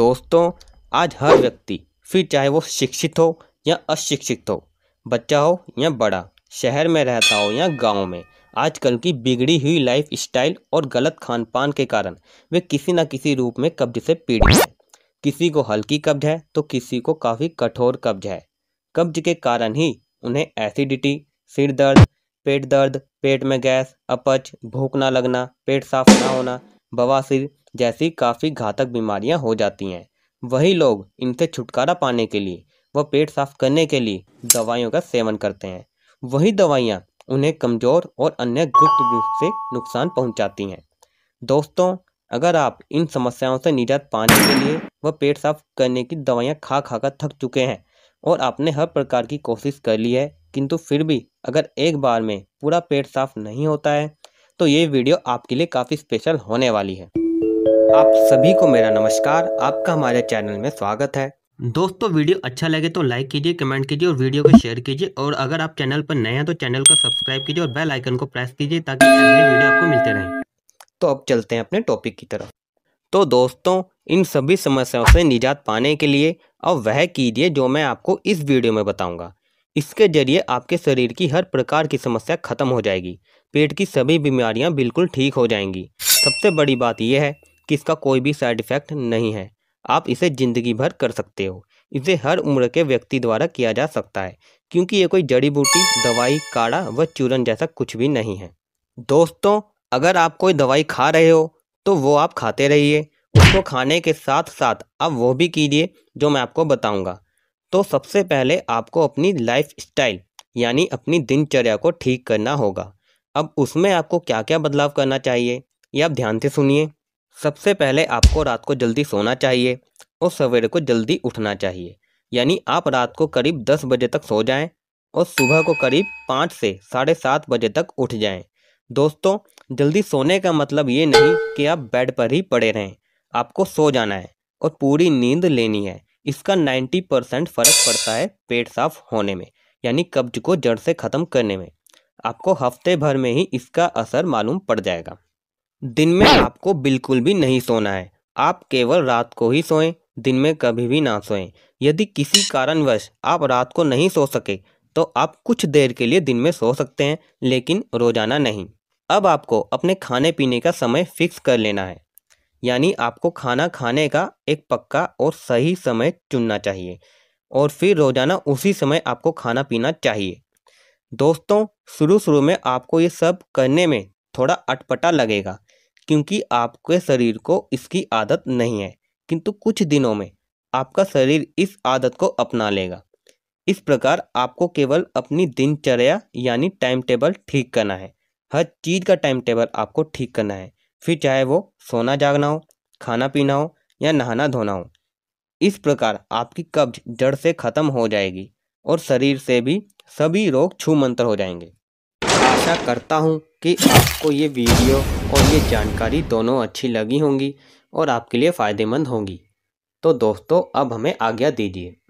दोस्तों आज हर व्यक्ति फिर चाहे वो शिक्षित हो या अशिक्षित हो बच्चा हो या बड़ा शहर में रहता हो या गांव में आजकल की बिगड़ी हुई लाइफ स्टाइल और गलत खान पान के कारण वे किसी न किसी रूप में कब्ज से पीड़ित हैं किसी को हल्की कब्ज है तो किसी को काफ़ी कठोर कब्ज है कब्ज के कारण ही उन्हें एसिडिटी सिर दर्द पेट दर्द पेट में गैस अपच भूख ना लगना पेट साफ ना होना बवासीर जैसी काफ़ी घातक बीमारियां हो जाती हैं वही लोग इनसे छुटकारा पाने के लिए व पेट साफ करने के लिए दवाइयों का सेवन करते हैं वही दवाइयाँ उन्हें कमज़ोर और अन्य गुप्त रूप से नुकसान पहुँचाती हैं दोस्तों अगर आप इन समस्याओं से निजात पाने के लिए व पेट साफ करने की दवाइयाँ खा खा कर थक चुके हैं और आपने हर प्रकार की कोशिश कर ली है किंतु फिर भी अगर एक बार में पूरा पेट साफ नहीं होता है तो ये वीडियो आपके लिए काफ़ी स्पेशल होने वाली है आप सभी को मेरा नमस्कार आपका हमारे चैनल में स्वागत है दोस्तों वीडियो अच्छा लगे तो लाइक कीजिए कमेंट कीजिए और वीडियो को शेयर कीजिए और अगर आप चैनल पर नए हैं तो चैनल को सब्सक्राइब कीजिए और बेल आइकन को प्रेस कीजिए ताकि वीडियो आपको मिलते रहे तो अब चलते हैं अपने टॉपिक की तरफ तो दोस्तों इन सभी समस्याओं से निजात पाने के लिए अब वह कीजिए जो मैं आपको इस वीडियो में बताऊंगा इसके जरिए आपके शरीर की हर प्रकार की समस्या खत्म हो जाएगी पेट की सभी बीमारियां बिल्कुल ठीक हो जाएंगी सबसे बड़ी बात यह है कि इसका कोई भी साइड इफ़ेक्ट नहीं है आप इसे ज़िंदगी भर कर सकते हो इसे हर उम्र के व्यक्ति द्वारा किया जा सकता है क्योंकि ये कोई जड़ी बूटी दवाई काढ़ा व चूरन जैसा कुछ भी नहीं है दोस्तों अगर आप कोई दवाई खा रहे हो तो वो आप खाते रहिए उसको खाने के साथ साथ आप वो भी कीजिए जो मैं आपको बताऊंगा तो सबसे पहले आपको अपनी लाइफ स्टाइल यानी अपनी दिनचर्या को ठीक करना होगा अब उसमें आपको क्या क्या बदलाव करना चाहिए यह आप ध्यान से सुनिए सबसे पहले आपको रात को जल्दी सोना चाहिए और सवेरे को जल्दी उठना चाहिए यानी आप रात को करीब दस बजे तक सो जाएं और सुबह को करीब पाँच से साढ़े सात बजे तक उठ जाएं। दोस्तों जल्दी सोने का मतलब ये नहीं कि आप बेड पर ही पड़े रहें आपको सो जाना है और पूरी नींद लेनी है इसका 90 परसेंट फर्क पड़ता है पेट साफ होने में यानी कब्ज को जड़ से ख़त्म करने में आपको हफ्ते भर में ही इसका असर मालूम पड़ जाएगा दिन में आपको बिल्कुल भी नहीं सोना है आप केवल रात को ही सोएं दिन में कभी भी ना सोएं यदि किसी कारणवश आप रात को नहीं सो सके तो आप कुछ देर के लिए दिन में सो सकते हैं लेकिन रोज़ाना नहीं अब आपको अपने खाने पीने का समय फिक्स कर लेना है यानी आपको खाना खाने का एक पक्का और सही समय चुनना चाहिए और फिर रोज़ाना उसी समय आपको खाना पीना चाहिए दोस्तों शुरू शुरू में आपको ये सब करने में थोड़ा अटपटा लगेगा क्योंकि आपके शरीर को इसकी आदत नहीं है किंतु कुछ दिनों में आपका शरीर इस आदत को अपना लेगा इस प्रकार आपको केवल अपनी दिनचर्या यानी टाइम टेबल ठीक करना है हर चीज़ का टाइम टेबल आपको ठीक करना है फिर चाहे वो सोना जागना हो खाना पीना हो या नहाना धोना हो इस प्रकार आपकी कब्ज जड़ से खत्म हो जाएगी और शरीर से भी सभी रोग छू मंत्र हो जाएंगे आशा करता हूँ कि आपको ये वीडियो और ये जानकारी दोनों अच्छी लगी होंगी और आपके लिए फ़ायदेमंद होंगी तो दोस्तों अब हमें आज्ञा दीजिए